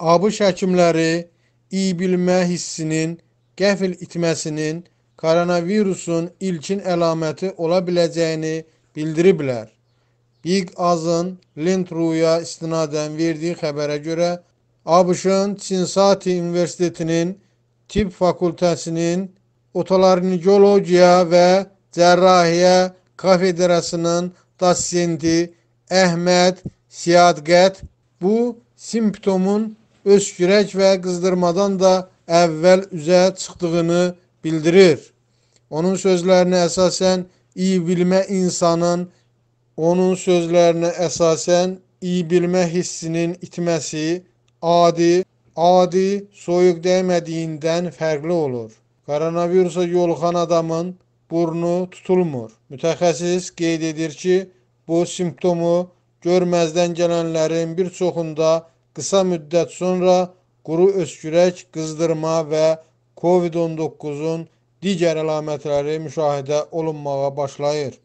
ABŞ həkimləri iyi bilmə hissinin qəfil itməsinin koronavirusun ilkin əlaməti ola biləcəyini bildiriblər. Big Az'ın Lentru'ya istinadən verdiyi xəbərə görə ABŞ-ın Cincinnati Universitetinin Tibb Fakültəsinin Otolaringologiya və Cərrahiyyə Kafedrasının dosenti Əhməd Siyadqət bu simptomun öskürək və qızdırmadan da əvvəl üzə çıxdığını bildirir. Onun sözlərinə əsasən iyi bilmə insanın onun sözlərinə əsasən iyi bilmə hissinin itməsi adi, adi soyuq dəymədiyindən fərqli olur. Koronavirusa yoluxan adamın burnu tutulmur. Mütəxəssis qeyd edir ki, bu simptomu görməzdən gələnlərin bir çoxunda Qısa müddət sonra quru öskürək, qızdırma və COVID-19-un digər əlamətləri müşahidə olunmağa başlayır.